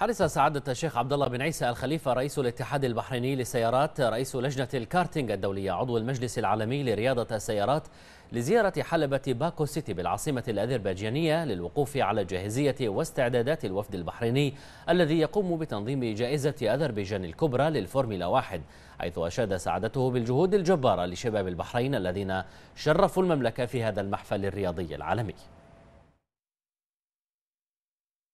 حرص سعادة الشيخ عبد الله بن عيسى الخليفة رئيس الاتحاد البحريني للسيارات رئيس لجنة الكارتينج الدولية عضو المجلس العالمي لرياضة السيارات لزيارة حلبة باكو سيتي بالعاصمة الأذربيجانية للوقوف على جاهزية واستعدادات الوفد البحريني الذي يقوم بتنظيم جائزة أذربيجان الكبرى للفورميلا واحد حيث أشاد سعادته بالجهود الجبارة لشباب البحرين الذين شرفوا المملكة في هذا المحفل الرياضي العالمي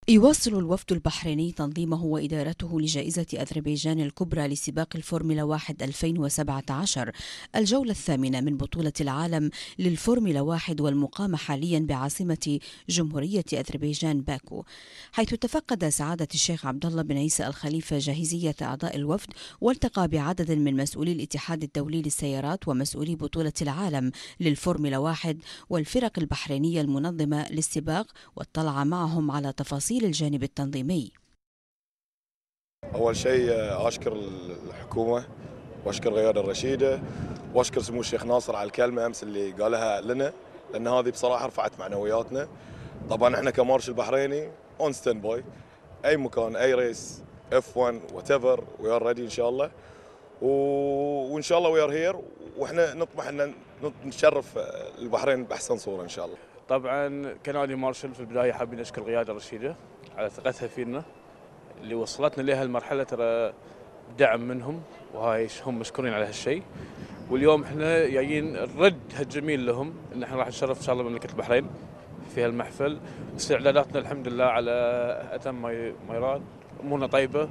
يواصل الوفد البحريني تنظيمه وإدارته لجائزة أذربيجان الكبرى لسباق الفورمولا 1 2017 الجولة الثامنة من بطولة العالم للفورمولا 1 والمقام حاليا بعاصمة جمهورية أذربيجان باكو حيث تفقد سعادة الشيخ عبد الله بن عيسى الخليفة جاهزية أعضاء الوفد والتقى بعدد من مسؤولي الاتحاد الدولي للسيارات ومسؤولي بطولة العالم للفورمولا 1 والفرق البحرينية المنظمة للسباق واطلع معهم على تفاصيل تفاصيل الجانب التنظيمي أول شيء آه، أشكر الحكومة وأشكر غيادة الرشيدة وأشكر سمو الشيخ ناصر على الكلمة أمس اللي قالها لنا لأن هذه بصراحة رفعت معنوياتنا طبعا احنا كمارش البحريني اون ستاند باي اي مكان اي ريس اف 1 وات ايفر وي ار ريدي ان شاء الله و... وان شاء الله وي ار هير واحنا نطمح ان نشرف آه، البحرين باحسن صوره ان شاء الله طبعا كنادي مارشل في البدايه حابين نشكر القياده الرشيده على ثقتها فينا اللي وصلتنا لها المرحله ترى دعم منهم وهاي هم مشكورين على هالشيء واليوم احنا جايين الرد هالجميل لهم ان احنا راح نشرف ان شاء الله مملكه البحرين في هالمحفل استعداداتنا الحمد لله على اتم ما يراد امورنا طيبه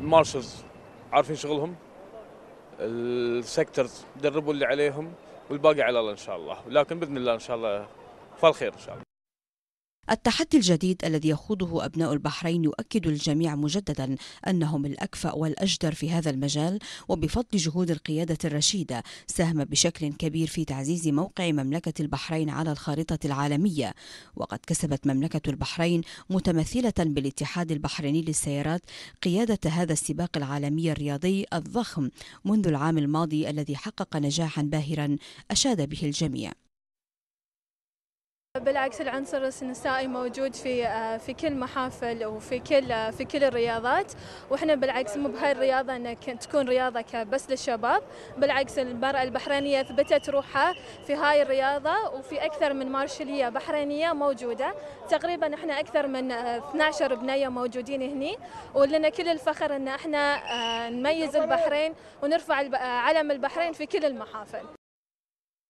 المارشلز عارفين شغلهم السكترز دربوا اللي عليهم والباقي على الله ان شاء الله لكن باذن الله ان شاء الله فالخير إن شاء الله التحدي الجديد الذي يخوضه أبناء البحرين يؤكد الجميع مجددا أنهم الأكفأ والأجدر في هذا المجال وبفضل جهود القيادة الرشيدة ساهم بشكل كبير في تعزيز موقع مملكة البحرين على الخارطة العالمية وقد كسبت مملكة البحرين متمثلة بالاتحاد البحريني للسيارات قيادة هذا السباق العالمي الرياضي الضخم منذ العام الماضي الذي حقق نجاحا باهرا أشاد به الجميع بالعكس العنصر النسائي موجود في آه، في كل محافل وفي كل آه، في كل الرياضات واحنا بالعكس مو بهاي الرياضه ان تكون رياضه بس للشباب بالعكس المراه البحرينيه اثبتت روحها في هاي الرياضه وفي اكثر من مارشليه بحرينيه موجوده تقريبا احنا اكثر من 12 آه، بنيه موجودين هني ولنا كل الفخر ان احنا نميز البحرين ونرفع علم البحرين في كل المحافل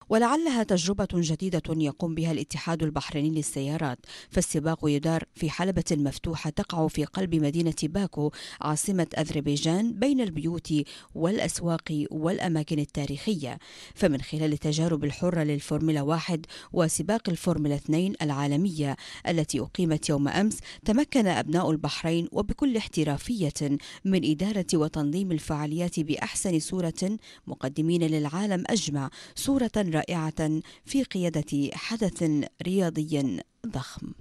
ولعلها تجربة جديدة يقوم بها الاتحاد البحريني للسيارات فالسباق يدار في حلبة مفتوحة تقع في قلب مدينة باكو عاصمة أذربيجان بين البيوت والأسواق والأماكن التاريخية فمن خلال التجارب الحرة للفورمولا واحد وسباق الفورمولا اثنين العالمية التي أقيمت يوم أمس تمكن أبناء البحرين وبكل احترافية من إدارة وتنظيم الفعاليات بأحسن صورة مقدمين للعالم أجمع صورة رائعة في قيادة حدث رياضي ضخم